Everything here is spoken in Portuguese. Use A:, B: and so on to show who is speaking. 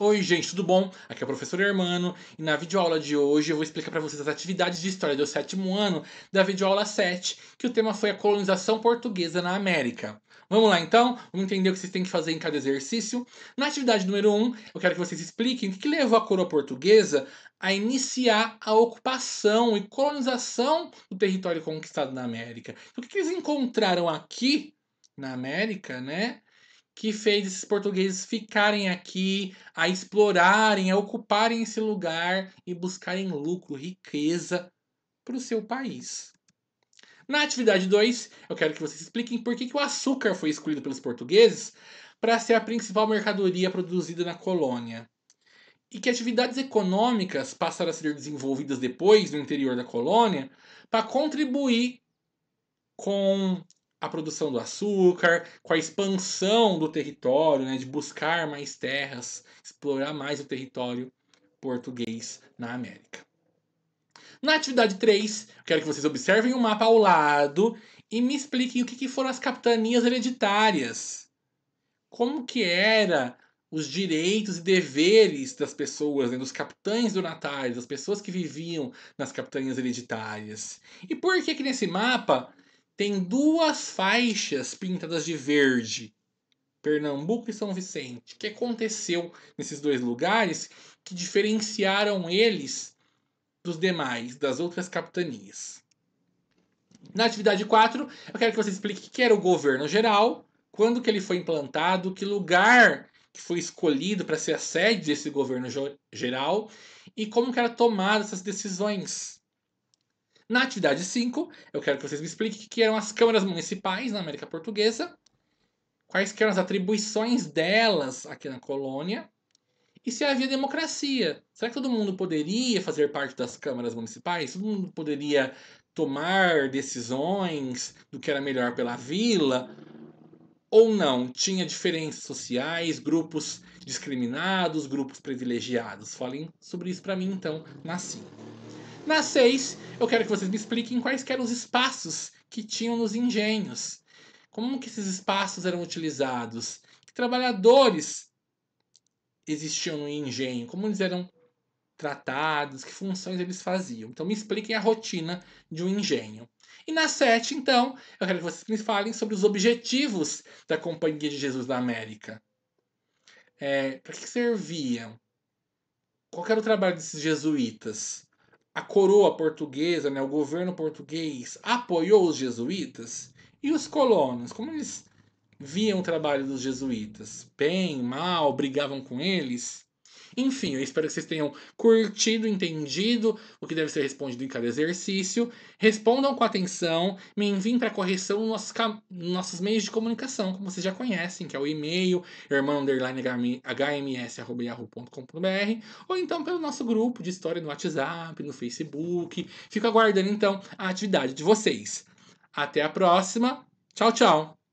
A: Oi, gente, tudo bom? Aqui é o professor Hermano e na videoaula de hoje eu vou explicar para vocês as atividades de história do sétimo ano da videoaula 7, que o tema foi a colonização portuguesa na América. Vamos lá então? Vamos entender o que vocês têm que fazer em cada exercício. Na atividade número 1, um, eu quero que vocês expliquem o que levou a coroa portuguesa a iniciar a ocupação e colonização do território conquistado na América. O que eles encontraram aqui na América, né? que fez esses portugueses ficarem aqui, a explorarem, a ocuparem esse lugar e buscarem lucro, riqueza para o seu país. Na atividade 2, eu quero que vocês expliquem por que, que o açúcar foi escolhido pelos portugueses para ser a principal mercadoria produzida na colônia. E que atividades econômicas passaram a ser desenvolvidas depois no interior da colônia para contribuir com a produção do açúcar, com a expansão do território, né, de buscar mais terras, explorar mais o território português na América. Na atividade 3, quero que vocês observem o mapa ao lado e me expliquem o que, que foram as capitanias hereditárias. Como que era os direitos e deveres das pessoas, né, dos capitães donatários, das pessoas que viviam nas capitanias hereditárias. E por que que nesse mapa tem duas faixas pintadas de verde. Pernambuco e São Vicente. O que aconteceu nesses dois lugares que diferenciaram eles dos demais, das outras capitanias? Na atividade 4, eu quero que você explique o que era o governo geral, quando que ele foi implantado, que lugar que foi escolhido para ser a sede desse governo geral e como que era tomada essas decisões. Na atividade 5, eu quero que vocês me expliquem o que eram as câmaras municipais na América Portuguesa, quais eram as atribuições delas aqui na colônia e se havia democracia. Será que todo mundo poderia fazer parte das câmaras municipais? Todo mundo poderia tomar decisões do que era melhor pela vila? Ou não? Tinha diferenças sociais, grupos discriminados, grupos privilegiados? Falem sobre isso para mim então, na 5. Na 6, eu quero que vocês me expliquem quais que eram os espaços que tinham nos engenhos. Como que esses espaços eram utilizados? Que trabalhadores existiam no engenho? Como eles eram tratados? Que funções eles faziam? Então me expliquem a rotina de um engenho. E na 7, então, eu quero que vocês me falem sobre os objetivos da Companhia de Jesus da América. É, Para que serviam? Qual era o trabalho desses jesuítas? a coroa portuguesa, né, o governo português, apoiou os jesuítas e os colonos, como eles viam o trabalho dos jesuítas, bem, mal, brigavam com eles, enfim, eu espero que vocês tenham curtido, entendido o que deve ser respondido em cada exercício. Respondam com atenção, me enviem para correção nos nossos, nossos meios de comunicação, como vocês já conhecem, que é o e-mail irmão_hms@yahoo.com.br ou então pelo nosso grupo de história no WhatsApp, no Facebook. Fico aguardando então a atividade de vocês. Até a próxima. Tchau, tchau.